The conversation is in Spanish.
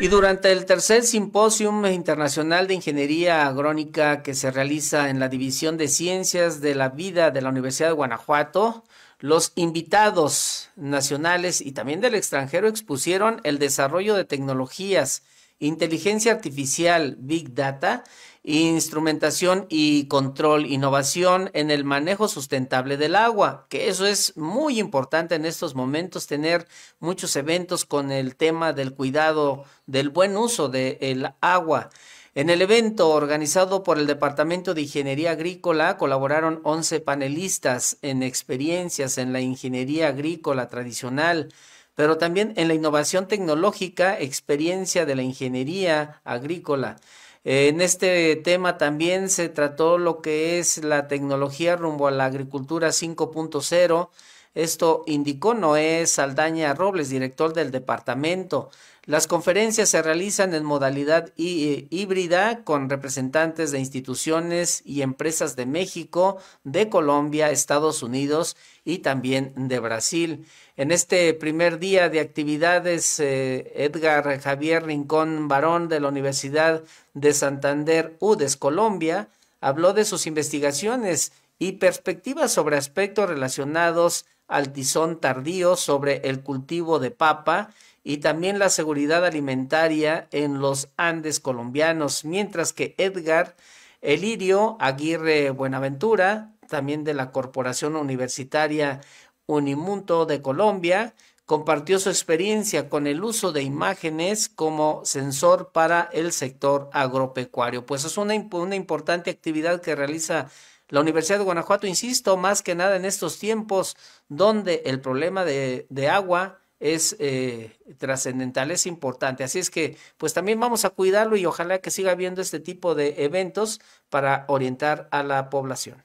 Y durante el tercer simposio internacional de ingeniería agrónica que se realiza en la División de Ciencias de la Vida de la Universidad de Guanajuato, los invitados nacionales y también del extranjero expusieron el desarrollo de tecnologías inteligencia artificial, big data, instrumentación y control, innovación en el manejo sustentable del agua, que eso es muy importante en estos momentos, tener muchos eventos con el tema del cuidado, del buen uso del agua. En el evento organizado por el Departamento de Ingeniería Agrícola colaboraron 11 panelistas en experiencias en la ingeniería agrícola tradicional, pero también en la innovación tecnológica, experiencia de la ingeniería agrícola. En este tema también se trató lo que es la tecnología rumbo a la agricultura 5.0 esto indicó Noé Saldaña Robles, director del departamento. Las conferencias se realizan en modalidad eh, híbrida con representantes de instituciones y empresas de México, de Colombia, Estados Unidos y también de Brasil. En este primer día de actividades, eh, Edgar Javier Rincón Barón de la Universidad de Santander UDES Colombia habló de sus investigaciones y perspectivas sobre aspectos relacionados altizón tardío sobre el cultivo de papa y también la seguridad alimentaria en los Andes colombianos, mientras que Edgar Elirio Aguirre Buenaventura, también de la Corporación Universitaria Unimunto de Colombia, compartió su experiencia con el uso de imágenes como sensor para el sector agropecuario. Pues es una importante actividad que realiza la Universidad de Guanajuato, insisto, más que nada en estos tiempos donde el problema de, agua es eh, trascendental, es importante. Así es que, pues también vamos a cuidarlo y ojalá que siga habiendo este tipo de eventos para orientar a la población.